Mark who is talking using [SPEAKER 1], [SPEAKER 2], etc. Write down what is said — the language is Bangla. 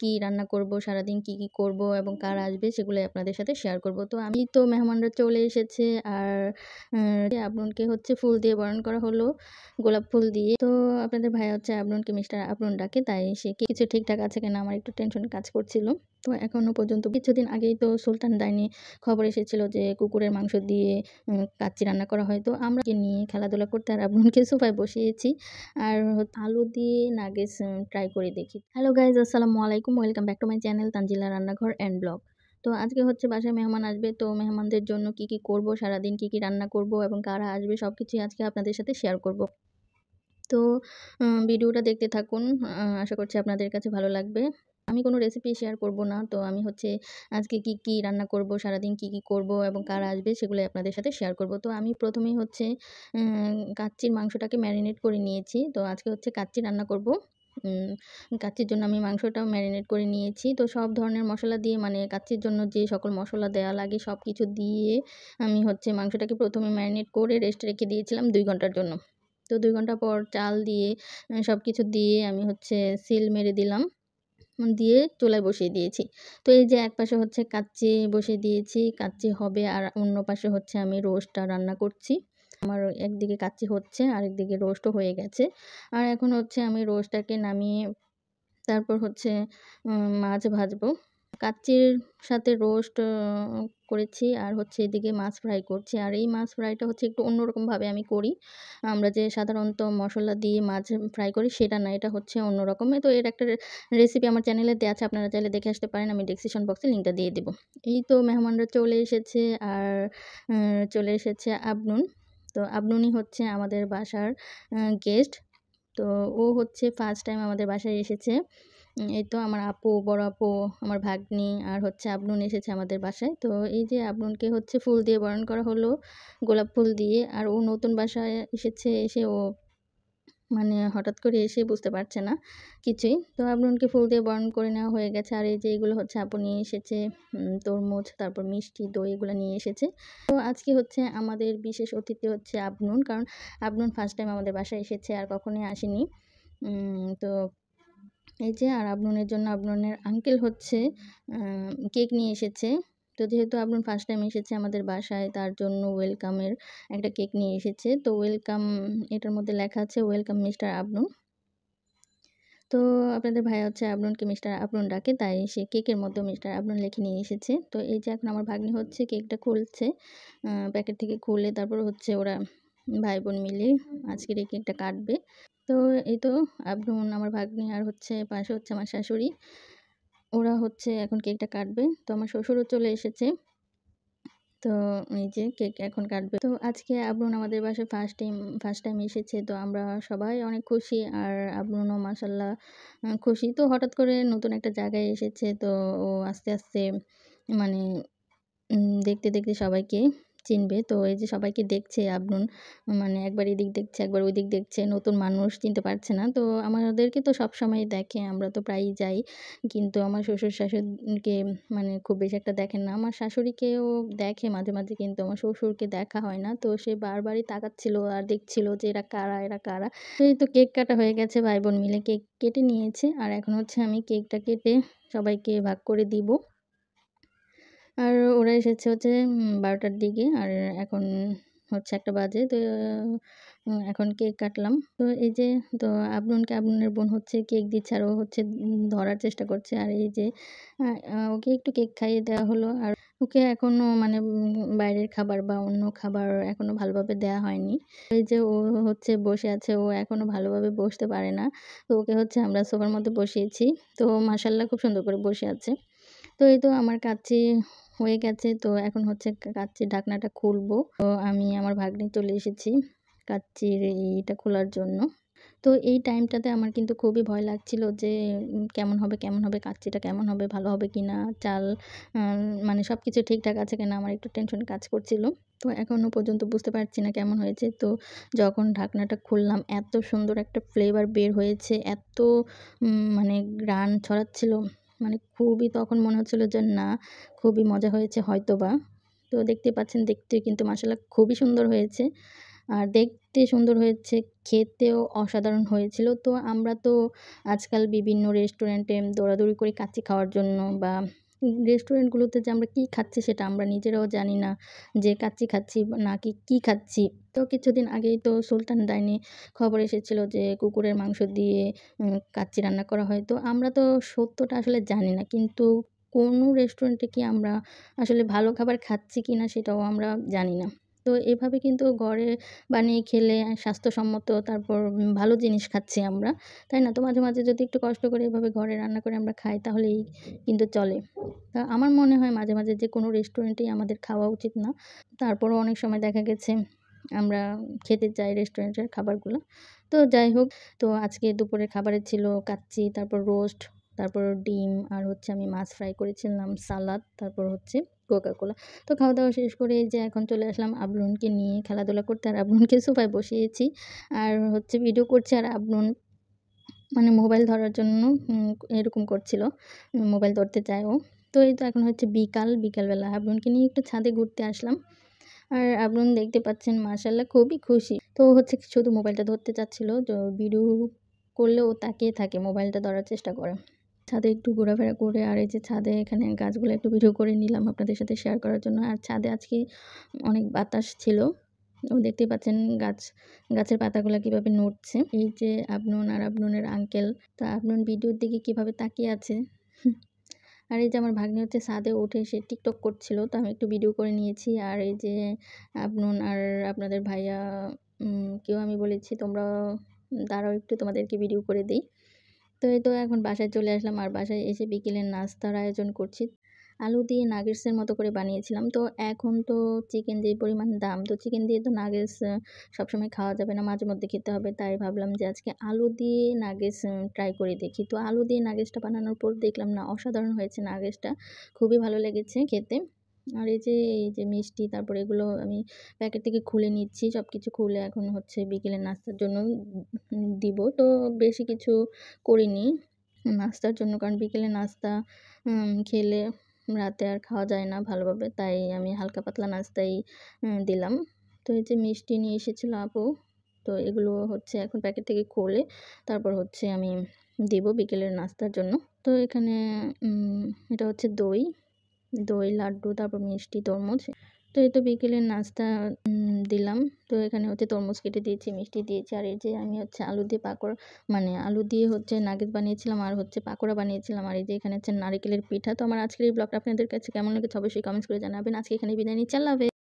[SPEAKER 1] কি রান্না করব সারাদিন কি কি করব এবং কার আসবে সেগুলো আপনাদের সাথে শেয়ার করব তো আমি তো মেহমানরা চলে এসেছে আর আপনকে হচ্ছে ফুল দিয়ে বরণ করা হলো গোলাপ ফুল দিয়ে তো আপনাদের ভাই হচ্ছে আপনকে মিস্টার আপন ডাকে তাই সে কিছু ঠিকঠাক আছে কিনা আমার একটু টেনশন কাজ করছিল তো এখনও পর্যন্ত কিছুদিন আগেই তো সুলতান ডাইনি খবর এসেছিল যে কুকুরের মাংস দিয়ে কাচ্চি রান্না করা হয় তো আমরা নিয়ে খেলাধুলা করতে আর বোনকে সোফায় বসিয়েছি আর আলু দিয়ে নাগেস ট্রাই করে দেখি হ্যালো গাইজ আসসালামু আলাইকুম welcome back to my channel Tanzila রান্নাঘর অ্যান্ড ব্লগ তো আজকে হচ্ছে বাসায় মেহমান আসবে তো মেহমানদের জন্য কি কি করব সারাদিন কি কি রান্না করব এবং কারা আসবে সব কিছুই আজকে আপনাদের সাথে শেয়ার করব তো ভিডিওটা দেখতে থাকুন আশা করছি আপনাদের কাছে ভালো লাগবে আমি কোনো রেসিপি শেয়ার করব না তো আমি হচ্ছে আজকে কি কি রান্না করব সারাদিন কি কি করব এবং কারা আসবে সেগুলো আপনাদের সাথে শেয়ার করব তো আমি প্রথমেই হচ্ছে কাচ্চির মাংসটাকে ম্যারিনেট করে নিয়েছি তো আজকে হচ্ছে কাচ্চি রান্না করব কাচ্চির জন্য আমি মাংসটাও ম্যারিনেট করে নিয়েছি তো সব ধরনের মশলা দিয়ে মানে কাচ্চির জন্য যে সকল মশলা দেওয়া লাগে সব কিছু দিয়ে আমি হচ্ছে মাংসটাকে প্রথমে ম্যারিনেট করে রেস্ট রেখে দিয়েছিলাম দুই ঘন্টার জন্য তো দুই ঘন্টা পর চাল দিয়ে সব কিছু দিয়ে আমি হচ্ছে সিল মেরে দিলাম দিয়ে চুলায় বসিয়ে দিয়েছি তো এই যে এক পাশে হচ্ছে কাচ্চি বসিয়ে দিয়েছি কাচ্চি হবে আর অন্য পাশে হচ্ছে আমি রোস্টটা রান্না করছি আমার একদিকে কাচ্চি হচ্ছে আরেকদিকে রোস্টও হয়ে গেছে আর এখন হচ্ছে আমি রোস্টটাকে নামিয়ে তারপর হচ্ছে মাছ ভাজবো কাচ্চির সাথে রোস্ট করেছি আর হচ্ছে এদিকে মাছ ফ্রাই করছি আর এই মাছ ফ্রাইটা হচ্ছে একটু অন্যরকমভাবে আমি করি আমরা যে সাধারণত মশলা দিয়ে মাছ ফ্রাই করি সেটা না এটা হচ্ছে অন্যরকমে তো এর একটা রেসিপি আমার চ্যানেলে দেওয়া আছে আপনারা চাইলে দেখে আসতে পারেন আমি ডিসক্রিপশন বক্সে লিঙ্কটা দিয়ে দেবো এই তো মেহমানরা চলে এসেছে আর চলে এসেছে আবনুন তো আবনুনই হচ্ছে আমাদের বাসার গেস্ট তো ও হচ্ছে ফার্স্ট টাইম আমাদের বাসায় এসেছে এই তো আমার আপু বড় আপু আমার ভাগ্নি আর হচ্ছে আবনুন এসেছে আমাদের বাসায় তো এই যে আবনুনকে হচ্ছে ফুল দিয়ে বরণ করা হলো গোলাপ ফুল দিয়ে আর ও নতুন বাসায় এসেছে এসে ও মানে হঠাৎ করে এসে বুঝতে পারছে না কিছুই তো আবরুনকে ফুল দিয়ে বরণ করে নেওয়া হয়ে গেছে আর এই যে এগুলো হচ্ছে আপু নিয়ে এসেছে তরমুজ তারপর মিষ্টি দই এগুলো নিয়ে এসেছে তো আজকে হচ্ছে আমাদের বিশেষ অতিথি হচ্ছে আবনুন কারণ আবনুন ফার্স্ট টাইম আমাদের বাসায় এসেছে আর কখনোই আসেনি তো এই যে আর আবনুনের জন্য আপনার আঙ্কেল হচ্ছে কেক নিয়ে এসেছে তো যেহেতু আবরুন ফার্স্ট টাইম এসেছে আমাদের বাসায় তার জন্য ওয়েলকামের একটা কেক নিয়ে এসেছে তো ওয়েলকাম এটার মধ্যে লেখা আছে ওয়েলকাম মিস্টার আবরুন তো আপনাদের ভাই হচ্ছে আবরুনকে মিস্টার আবরুন ডাকে তাই সে কেকের মধ্যে মিস্টার আবরুন লিখে নিয়ে এসেছে তো এই যে এখন আমার ভাগ্নি হচ্ছে কেকটা খুলছে প্যাকেট থেকে খুলে তারপর হচ্ছে ওরা ভাই বোন মিলে আজকের এই কেকটা কাটবে তো এই তো আবরুন আমার ভাগ্নি আর হচ্ছে পাশে হচ্ছে আমার শাশুড়ি ওরা হচ্ছে এখন কেকটা কাটবে তো আমার শ্বশুরও চলে এসেছে তো এই যে কেক এখন কাটবে তো আজকে আব্রুন আমাদের বাসায় ফার্স্ট টাইম ফার্স্ট টাইম এসেছে তো আমরা সবাই অনেক খুশি আর আবরুনও মাসাল্লা খুশি তো হঠাৎ করে নতুন একটা জায়গায় এসেছে তো ও আস্তে আস্তে মানে দেখতে দেখতে সবাইকে চিনবে তো এই যে সবাইকে দেখছে আপনুন মানে একবার এদিক দেখছে একবার ওইদিক দেখছে নতুন মানুষ চিনতে পারছে না তো আমাদেরকে তো সব সময় দেখে আমরা তো প্রায়ই যাই কিন্তু আমার শ্বশুর শাশুড়িকে মানে খুব বেশি একটা দেখেন না আমার শাশুড়িকেও দেখে মাঝে মাঝে কিন্তু আমার শ্বশুরকে দেখা হয় না তো সে বারবারই তাকাচ্ছিল আর দেখছিল যে এরা কারা এরা কারা এই তো কেক কাটা হয়ে গেছে ভাই বোন মিলে কেক কেটে নিয়েছে আর এখন হচ্ছে আমি কেকটা কেটে সবাইকে ভাগ করে দিব আর ওরা এসেছে হচ্ছে বারোটার দিকে আর এখন হচ্ছে একটা বাজে তো এখন কেক কাটলাম তো এই যে তো আবনুনকে আবনুনের বোন হচ্ছে কেক দিচ্ছে আর ও হচ্ছে ধরার চেষ্টা করছে আর এই যে ওকে একটু কেক খাইয়ে দেওয়া হলো আর ওকে এখনও মানে বাইরের খাবার বা অন্য খাবার এখনও ভালোভাবে দেওয়া হয়নি এই যে ও হচ্ছে বসে আছে ও এখনও ভালোভাবে বসতে পারে না তো ওকে হচ্ছে আমরা সোফার মধ্যে বসিয়েছি তো মাসাল্লা খুব সুন্দর করে বসে আছে তো এই তো আমার কাছে হয়ে গেছে তো এখন হচ্ছে কাচ্চির ঢাকনাটা খুলবো তো আমি আমার ভাগ্নি চলে এসেছি কাচ্চির এইটা খোলার জন্য তো এই টাইমটাতে আমার কিন্তু খুবই ভয় লাগছিল যে কেমন হবে কেমন হবে কাচ্চিটা কেমন হবে ভালো হবে কি না চাল মানে সব কিছু ঠিকঠাক আছে কিনা আমার একটু টেনশন কাজ করছিল তো এখনও পর্যন্ত বুঝতে পারছি না কেমন হয়েছে তো যখন ঢাকনাটা খুললাম এত সুন্দর একটা ফ্লেভার বের হয়েছে এত মানে গ্রান ছড়াচ্ছিল মানে খুবই তখন মনে হচ্ছিল যে না খুবই মজা হয়েছে হয়তো বা তো দেখতে পাচ্ছেন দেখতে কিন্তু মশলা খুবই সুন্দর হয়েছে আর দেখতে সুন্দর হয়েছে খেতেও অসাধারণ হয়েছিল তো আমরা তো আজকাল বিভিন্ন রেস্টুরেন্টে দৌড়াদৌড়ি করি কাচ্চি খাওয়ার জন্য বা রেস্টুরেন্টগুলোতে যে আমরা কী খাচ্ছি সেটা আমরা নিজেরাও জানি না যে কাচ্চি খাচ্ছি না কি কী খাচ্ছি তো কিছুদিন আগেই তো সুলতান ডাইনে খবর এসেছিল যে কুকুরের মাংস দিয়ে কাচ্চি রান্না করা হয় তো আমরা তো সত্যটা আসলে জানি না কিন্তু কোনো রেস্টুরেন্টে কি আমরা আসলে ভালো খাবার খাচ্ছি কি না সেটাও আমরা জানি না তো এভাবে কিন্তু ঘরে বানিয়ে খেলে স্বাস্থ্যসম্মত তারপর ভালো জিনিস খাচ্ছি আমরা তাই না তো মাঝে মাঝে যদি একটু কষ্ট করে এভাবে ঘরে রান্না করে আমরা খাই তাহলেই কিন্তু চলে তা আমার মনে হয় মাঝে মাঝে যে কোনো রেস্টুরেন্টেই আমাদের খাওয়া উচিত না তারপরও অনেক সময় দেখা গেছে আমরা খেতে চাই রেস্টুরেন্টের খাবারগুলো তো যাই হোক তো আজকে দুপুরে খাবারে ছিল কাচ্চি তারপর রোস্ট তারপর ডিম আর হচ্ছে আমি মাছ ফ্রাই করেছিলাম সালাদ তারপর হচ্ছে কোকা কোলা তো খাওয়া দাওয়া শেষ করে যে এখন চলে আসলাম আবরুনকে নিয়ে খেলাধুলা করতে আর আবরুনকে সোফায় বসিয়েছি আর হচ্ছে ভিডিও করছি আর আবরুন মানে মোবাইল ধরার জন্য এরকম করছিল মোবাইল ধরতে চায়ও তো এই তো এখন হচ্ছে বিকাল বিকালবেলা আবরুনকে নিয়ে একটু ছাদে ঘুরতে আসলাম আর আবরুন দেখতে পাচ্ছেন মার্শাল্লাহ খুবই খুশি তো হচ্ছে শুধু মোবাইলটা ধরতে চাচ্ছিলো তো ভিডিও করলেও তাকিয়ে থাকে মোবাইলটা ধরার চেষ্টা করে ছাদে একটু ঘোরাফেরা করে আর এই যে ছাদে এখানে গাছগুলো একটু ভিডিও করে নিলাম আপনাদের সাথে শেয়ার করার জন্য আর ছাদে আজকে অনেক বাতাস ছিল দেখতেই পাচ্ছেন গাছ গাছের পাতাগুলো কিভাবে নড়ছে এই যে আবনুন আর আপনুনের আঙ্কেল তা আপনুন ভিডিওর দিকে কিভাবে তাকিয়ে আছে আর এই যে আমার ভাগ্নি হচ্ছে ছাদে উঠে সে টিকটক করছিল তো আমি একটু ভিডিও করে নিয়েছি আর এই যে আপনুন আর আপনাদের ভাইয়া কেউ আমি বলেছি তোমরা দাঁড়াও একটু তোমাদেরকে ভিডিও করে দিই তো এই তো এখন বাসায় চলে আসলাম আর বাসায় এসে বিকেলের নাস্তার আয়োজন করছি আলু দিয়ে নাগেটসের মতো করে বানিয়েছিলাম তো এখন তো চিকেন যে পরিমাণ দাম তো চিকেন দিয়ে তো নাগেটস সবসময় খাওয়া যাবে না মাঝে মধ্যে খেতে হবে তাই ভাবলাম যে আজকে আলু দিয়ে নাগেটস ট্রাই করে দেখি তো আলু দিয়ে নাগেটসটা বানানোর পর দেখলাম না অসাধারণ হয়েছে নাগেটসটা খুবই ভালো লেগেছে খেতে আর এই যে এই যে মিষ্টি তারপর এগুলো আমি প্যাকেট থেকে খুলে নিচ্ছি সব কিছু খুলে এখন হচ্ছে বিকেলের নাস্তার জন্য দিব তো বেশি কিছু করিনি নাস্তার জন্য কারণ বিকেলে নাস্তা খেলে রাতে আর খাওয়া যায় না ভালোভাবে তাই আমি হালকা পাতলা নাস্তাই দিলাম তো এই যে মিষ্টি নিয়ে এসেছিল আপু তো এগুলো হচ্ছে এখন প্যাকেট থেকে খুলে তারপর হচ্ছে আমি দেব বিকেলের নাস্তার জন্য তো এখানে এটা হচ্ছে দই দই লাড্ডু তারপর মিষ্টি তরমুজ তো এই তো বিকেলের নাস্তা দিলাম তো এখানে হচ্ছে তরমুজ কেটে দিয়েছি মিষ্টি দিয়েছি আর এই যে আমি হচ্ছে আলু দিয়ে পাকোড়া মানে আলু দিয়ে হচ্ছে নাগেট বানিয়েছিলাম আর হচ্ছে পাকোড়া বানিয়েছিলাম আর এই যে এখানে হচ্ছে নারিকেলের পিঠা তো আমার আজকের এই ব্লগটা আপনাদের কাছে কেমন লেগেছে অবশ্যই কমেন্টস করে জানাবেন আজকে এখানে বিদায় নিয়ে চালাবে